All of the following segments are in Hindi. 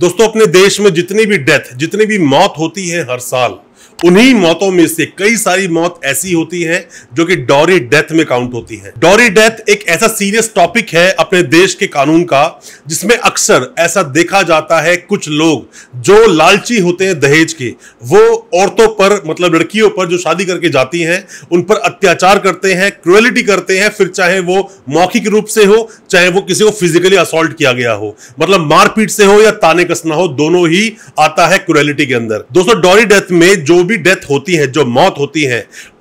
दोस्तों अपने देश में जितनी भी डेथ जितनी भी मौत होती है हर साल उन्हीं मौतों में से कई सारी मौत ऐसी होती है जो कि डॉरी डेथ में काउंट होती है डॉरी डेथ एक ऐसा सीरियस टॉपिक है अपने देश के कानून का जिसमें अक्सर ऐसा देखा जाता है कुछ लोग जो लालची होते हैं दहेज के वो औरतों पर मतलब लड़कियों पर जो शादी करके जाती हैं उन पर अत्याचार करते हैं क्रुएलिटी करते हैं फिर चाहे वो मौखिक रूप से हो चाहे वो किसी को फिजिकली असोल्ट किया गया हो मतलब मारपीट से हो या ताने कसना हो दोनों ही आता है क्रुएलिटी के अंदर दोस्तों डॉरी डेथ में जो भी डेथ होती है जो मौत होती है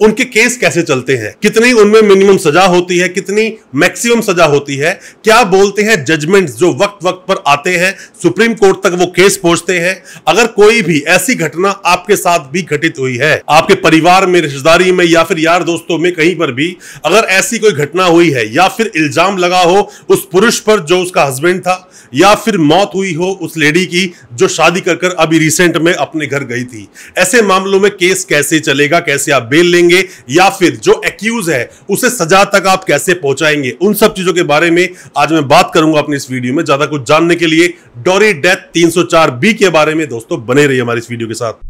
उनके केस कैसे चलते हैं कितनी उनमें मिनिमम सजा होती है कितनी मैक्सिमम सजा होती है क्या बोलते हैं जजमेंट्स जो वक्त वक्त पर आते हैं सुप्रीम कोर्ट तक वो केस पहुंचते हैं अगर कोई भी ऐसी घटना आपके साथ भी घटित हुई है आपके परिवार में रिश्तेदारी में या फिर यार दोस्तों में कहीं पर भी अगर ऐसी कोई घटना हुई है या फिर इल्जाम लगा हो उस पुरुष पर जो उसका हस्बैंड था या फिर मौत हुई हो उस लेडी की जो शादी कर, अभी रिसेंट में अपने घर गई थी ऐसे मामलों मामलों में केस कैसे चलेगा कैसे आप बेल लेंगे या फिर जो एक्यूज है उसे सजा तक आप कैसे पहुंचाएंगे उन सब चीजों के बारे में आज मैं बात करूंगा अपनी इस वीडियो में ज्यादा कुछ जानने के लिए डॉरी डेथ 304 बी के बारे में दोस्तों बने रहिए हमारी इस वीडियो के साथ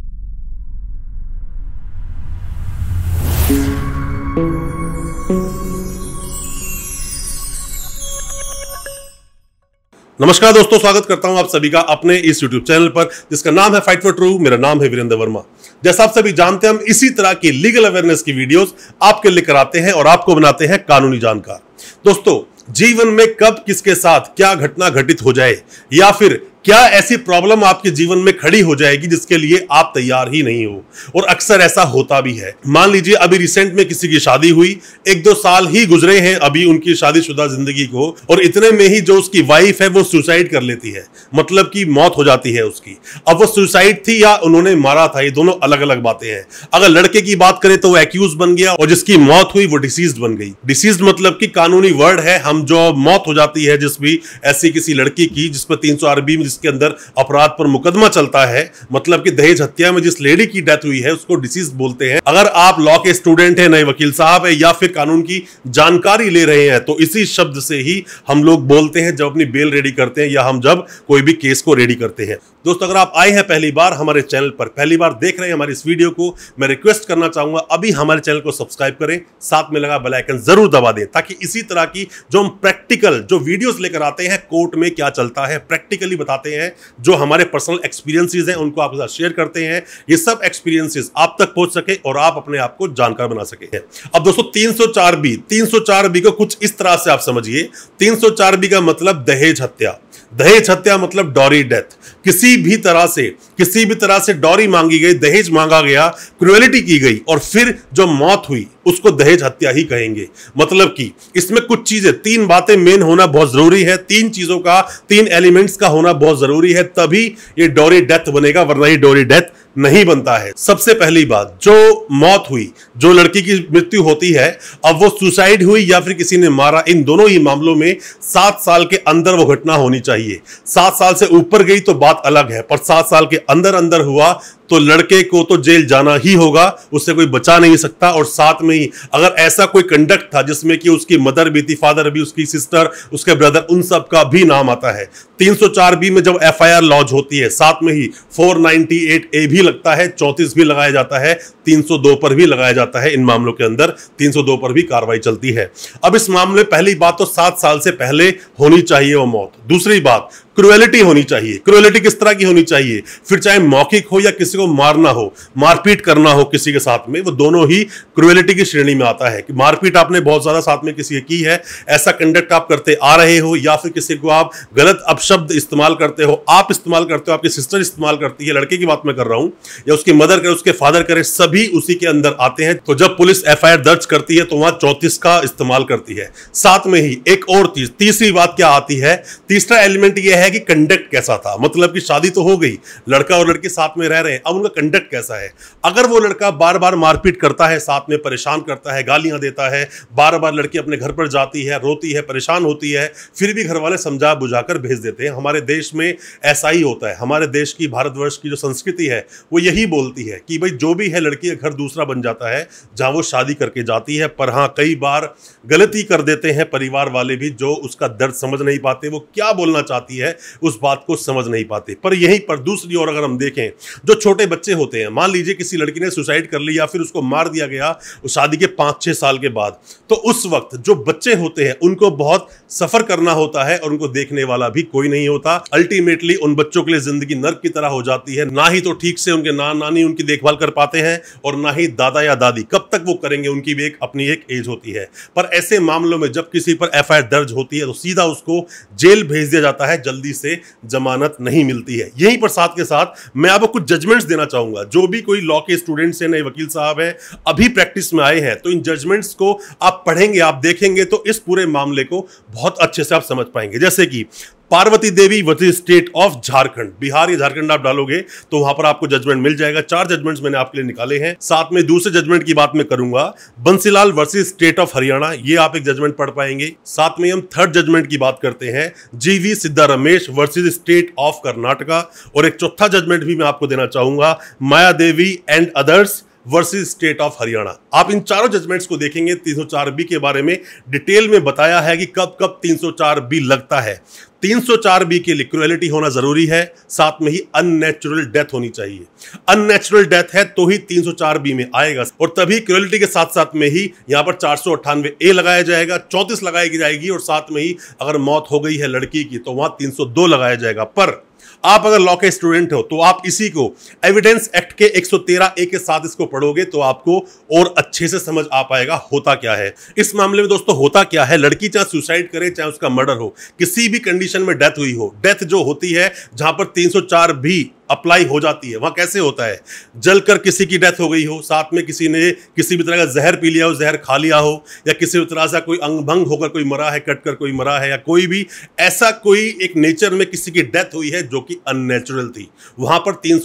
नमस्कार दोस्तों स्वागत करता हूं आप सभी का अपने इस YouTube चैनल पर जिसका नाम है फाइट फॉर ट्रू मेरा नाम है वीरेंद्र वर्मा जैसा आप सभी जानते हैं हम इसी तरह की लीगल अवेयरनेस की वीडियोस आपके लिए कराते हैं और आपको बनाते हैं कानूनी जानकार दोस्तों जीवन में कब किसके साथ क्या घटना घटित हो जाए या फिर क्या ऐसी प्रॉब्लम आपके जीवन में खड़ी हो जाएगी जिसके लिए आप तैयार ही नहीं हो और अक्सर ऐसा होता भी है मान लीजिए अभी रिसेंट में किसी की शादी हुई एक दो साल ही गुजरे हैं अभी उनकी शादीशुदा जिंदगी को और इतने में ही जो उसकी वाइफ है वो सुसाइड कर लेती है मतलब कि मौत हो जाती है उसकी अब वो सुसाइड थी या उन्होंने मारा था ये दोनों अलग अलग बातें हैं अगर लड़के की बात करें तो वो एक्यूज बन गया और जिसकी मौत हुई वो डिसीज बन गई डिसीज मतलब की कानूनी वर्ड है हम जो मौत हो जाती है जिस भी ऐसी किसी लड़की की जिसमें तीन सौ अरबी में जिसके अंदर अपराध पर मुकदमा चलता है मतलब कि दहेज हत्या में जिस लेडी की डेथ हुई है उसको डिसीज बोलते हैं अगर आप लॉ के स्टूडेंट हैं नए वकील साहब है या फिर कानून की जानकारी ले रहे हैं तो इसी शब्द से ही हम लोग बोलते हैं जब अपनी बेल रेडी करते हैं या हम जब कोई भी केस को रेडी करते हैं दोस्तों अगर आप आए हैं पहली बार हमारे चैनल पर पहली बार देख रहे हैं हमारे इस वीडियो को मैं रिक्वेस्ट करना चाहूंगा अभी हमारे चैनल को सब्सक्राइब करें साथ में लगा बेलाइकन जरूर दबा दें ताकि इसी तरह की जो हम प्रैक्टिकल जो वीडियोस लेकर आते हैं कोर्ट में क्या चलता है प्रैक्टिकली बताते बताते हैं जो हमारे पर्सनल एक्सपीरियंसेस हैं उनको आपके साथ शेयर करते हैं ये सब एक्सपीरियंसेस आप तक पहुंच सके और आप अपने आप को जानकार बना सके अब दोस्तों तीन सौ चार बी तीन सौ चार बी को कुछ इस तरह से आप समझिए तीन सौ चार बी का मतलब दहेज हत्या दहेज हत्या मतलब डॉरी डेथ किसी भी तरह से किसी भी तरह से डॉरी मांगी गई दहेज मांगा गया क्रुएलिटी की गई और फिर जो मौत हुई उसको दहेज हत्या ही कहेंगे मतलब कि इसमें कुछ चीजें तीन बातें मेन होना बहुत जरूरी है तीन चीजों का तीन एलिमेंट्स का होना बहुत जरूरी है तभी ये डोरी डेथ बनेगा वरना ये डोरी डेथ नहीं बनता है सबसे पहली बात जो मौत हुई जो लड़की की मृत्यु होती है अब वो सुसाइड हुई या फिर किसी ने मारा इन दोनों ही मामलों में सात साल के अंदर वो घटना होनी चाहिए सात साल से ऊपर गई तो बात अलग है पर सात साल के अंदर अंदर हुआ तो लड़के को तो जेल जाना ही होगा उससे कोई बचा नहीं सकता और साथ में ही अगर ऐसा कोई कंडक्ट था जिसमें कि उसकी मदर भी थी फादर भी उसकी सिस्टर उसके ब्रदर उन सब का भी नाम आता है 304 बी में जब एफआईआर लॉन्च होती है साथ में ही 498 ए भी लगता है चौंतीस भी लगाया जाता है 302 पर भी लगाया जाता है इन मामलों के अंदर 302 पर भी कार्रवाई चलती है अब इस मामले पहली बात तो सात साल से पहले होनी चाहिए वो मौत दूसरी बात क्रुएलिटी होनी चाहिए क्रुएलिटी किस तरह की होनी चाहिए फिर चाहे मौखिक हो या किसी किसी को मारना हो मारपीट करना हो किसी के साथ में वो दोनों ही क्रुएलिटी की श्रेणी में आता है कि मारपीट आपने बहुत ज़्यादा साथ में किसी की है ऐसा कंडक्ट आप करते आ रहे हो या फिर किसी को आप गलत अपशब्द इस्तेमाल करते हो आप इस्तेमाल करते हो आपकी सिस्टर इस्तेमाल करती है लड़के की बात मैं कर रहा हूँ या उसकी मदर करे उसके फादर करे सभी उसी के अंदर आते हैं तो जब पुलिस एफ दर्ज करती है तो वहाँ चौंतीस का इस्तेमाल करती है साथ में ही एक और चीज तीसरी बात क्या आती है तीसरा एलिमेंट यह है कि कंडक्ट कैसा था मतलब कि शादी तो हो गई लड़का और लड़की साथ में रह रहे हैं अब उनका कंडक्ट कैसा है अगर वो लड़का बार बार मारपीट करता है साथ में परेशान करता है गालियां देता है बार बार लड़की अपने घर पर जाती है रोती है परेशान होती है फिर भी घर वाले समझा बुझाकर भेज देते हैं हमारे देश में ऐसा ही होता है हमारे देश की भारतवर्ष की जो संस्कृति है वो यही बोलती है कि भाई जो भी है लड़की का घर दूसरा बन जाता है जहाँ वो शादी करके जाती है पर हाँ कई बार गलती कर देते हैं परिवार वाले भी जो उसका दर्द समझ नहीं पाते वो क्या बोलना चाहती है उस बात को समझ नहीं पाते पर यहीं पर दूसरी ओर अगर हम देखें जो छोटे छोटे बच्चे होते हैं मान लीजिए किसी लड़की ने सुसाइड कर ली या फिर उसको मार दिया गया उस शादी के पाँच छः साल के बाद तो उस वक्त जो बच्चे होते हैं उनको बहुत सफ़र करना होता है और उनको देखने वाला भी कोई नहीं होता अल्टीमेटली उन बच्चों के लिए ज़िंदगी नर्क की तरह हो जाती है ना ही तो ठीक से उनके ना नानी उनकी देखभाल कर पाते हैं और ना ही दादा या दादी कब तक वो करेंगे उनकी भी एक अपनी एक एज होती है पर ऐसे मामलों में जब किसी पर एफ दर्ज होती है तो सीधा उसको जेल भेज दिया जाता है जल्दी से जमानत नहीं मिलती है यहीं पर साथ के साथ मैं आपको कुछ जजमेंट जजमेंट्स देना चाहूंगा जो भी कोई लॉ के स्टूडेंट्स हैं नए वकील साहब हैं अभी प्रैक्टिस में आए हैं तो इन जजमेंट्स को आप पढ़ेंगे आप देखेंगे तो इस पूरे मामले को बहुत अच्छे से आप समझ पाएंगे जैसे कि पार्वती देवी वती स्टेट ऑफ झारखंड बिहार या झारखंड आप डालोगे तो वहां पर आपको जजमेंट मिल जाएगा चार जजमेंट्स मैंने आपके लिए निकाले हैं साथ में दूसरे जजमेंट की बात मैं करूंगा Bansilal versus state of Haryana ये आप एक जजमेंट पढ़ पाएंगे साथ में हम थर्ड जजमेंट की बात करते हैं G V Siddaramesh versus state of Karnataka और एक चौथा जजमेंट भी मैं आपको देना चाहूंगा Maya Devi and others versus state of Haryana आप इन चारों जजमेंट्स को देखेंगे 304 बी के बारे में डिटेल में बताया है कि कब कब 304 बी लगता है 304 बी के लिए क्रुएलिटी होना जरूरी है साथ में ही अननेचुरल डेथ होनी चाहिए अननेचुरल डेथ है तो ही 304 बी में आएगा और तभी क्रुएलिटी के साथ साथ में ही यहां पर चार ए लगाया जाएगा चौंतीस लगाई जाएगी और साथ में ही अगर मौत हो गई है लड़की की तो वहां तीन लगाया जाएगा पर आप अगर लॉ के स्टूडेंट हो तो आप इसी को एविडेंस एक्ट के 113 ए के साथ इसको पढ़ोगे तो आपको और अच्छे से समझ आ पाएगा होता क्या है इस मामले में दोस्तों होता क्या है लड़की चाहे सुसाइड करे चाहे उसका मर्डर हो किसी भी कंडीशन में डेथ हुई हो डेथ जो होती है जहां पर 304 भी अप्लाई हो जाती है वहाँ कैसे होता है जल कर किसी की डेथ हो गई हो साथ में किसी ने किसी भी तरह का जहर पी लिया हो जहर खा लिया हो या किसी भी तरह से कोई अंग भंग होकर कोई मरा है कट कर कोई मरा है या कोई भी ऐसा कोई एक नेचर में किसी की डेथ हुई है जो कि अननेचुरल थी वहाँ पर तीन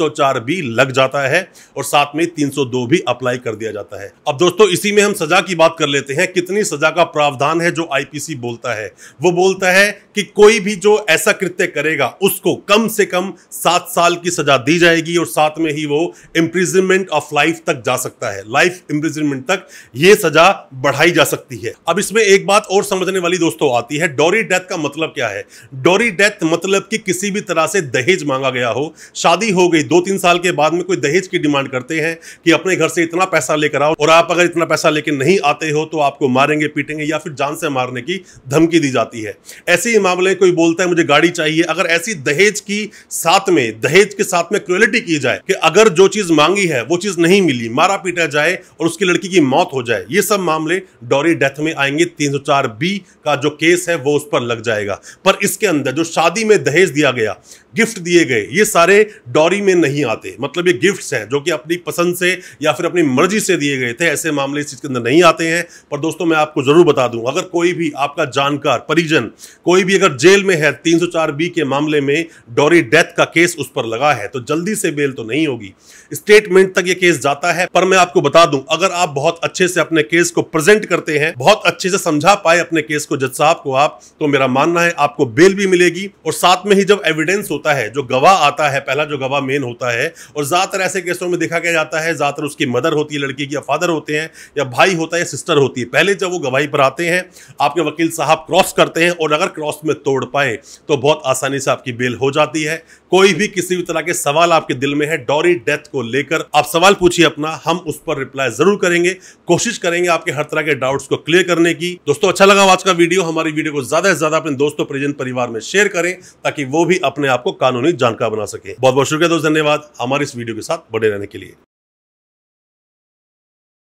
भी लग जाता है और साथ में तीन भी अप्लाई कर दिया जाता है अब दोस्तों इसी में हम सजा की बात कर लेते हैं कितनी सजा का प्रावधान है जो आई बोलता है वो बोलता है कि कोई भी जो ऐसा कृत्य करेगा उसको कम से कम सात साल की सजा दी जाएगी और साथ में ही वो इम्प्रिजनमेंट ऑफ लाइफ तक जा सकता है लाइफ इम्प्रिजनमेंट तक ये सजा बढ़ाई जा सकती है अब इसमें एक बात और समझने वाली दोस्तों आती है डोरी डेथ का मतलब क्या है डोरी डेथ मतलब कि किसी भी तरह से दहेज मांगा गया हो शादी हो गई दो तीन साल के बाद में कोई दहेज की डिमांड करते हैं कि अपने घर से इतना पैसा लेकर आओ और आप अगर इतना पैसा लेकर नहीं आते हो तो आपको मारेंगे पीटेंगे या फिर जान से मारने की धमकी दी जाती है ऐसे ही मामले कोई बोलता है मुझे गाड़ी चाहिए अगर ऐसी दहेज की साथ में दहेज के साथ में क्रुएलिटी की जाए कि अगर जो चीज मांगी है वो चीज नहीं मिली मारा पीटा जाए और उसकी लड़की की मौत हो जाए ये सब मामले डॉरी डेथ में आएंगे 304 बी का जो केस है वो उस पर लग जाएगा पर इसके अंदर जो शादी में दहेज दिया गया गिफ्ट दिए गए ये सारे डॉरी में नहीं आते मतलब ये गिफ्ट्स हैं जो कि अपनी पसंद से या फिर अपनी मर्जी से दिए गए थे ऐसे मामले इस चीज़ के अंदर नहीं आते हैं पर दोस्तों मैं आपको ज़रूर बता दूं अगर कोई भी आपका जानकार परिजन कोई भी अगर जेल में है 304 बी के मामले में डॉरी डेथ का केस उस पर लगा है तो जल्दी से बेल तो नहीं होगी स्टेटमेंट तक ये केस जाता है पर मैं आपको बता दूं अगर आप बहुत अच्छे से अपने केस को प्रेजेंट करते हैं बहुत अच्छे से समझा पाए अपने केस को जज साहब को आप तो मेरा मानना है आपको बेल भी मिलेगी और साथ में ही जब एविडेंस होता है जो गवाह आता है पहला जो गवाह मेन होता है और ज्यादातर ऐसे केसों में देखा गया जाता है ज्यादातर उसकी मदर होती है लड़की की या फादर होते हैं या भाई होता है या सिस्टर होती है पहले जब वो गवाही पर आते हैं आपके वकील साहब क्रॉस करते हैं और अगर क्रॉस में तोड़ पाए तो बहुत आसानी से आपकी बेल हो जाती है कोई भी किसी भी तरह के सवाल आपके दिल में है डॉरी डेथ को लेकर आप सवाल पूछिए अपना हम उस पर रिप्लाई जरूर करेंगे कोशिश करेंगे आपके हर तरह के डाउट्स को क्लियर करने की दोस्तों अच्छा लगा आज का वीडियो हमारी वीडियो को ज्यादा से ज्यादा अपने दोस्तों परिजन परिवार में शेयर करें ताकि वो भी अपने आप को कानूनी जानकार बना सके बहुत बहुत शुक्रिया दोस्त धन्यवाद हमारे इस वीडियो के साथ बने रहने के लिए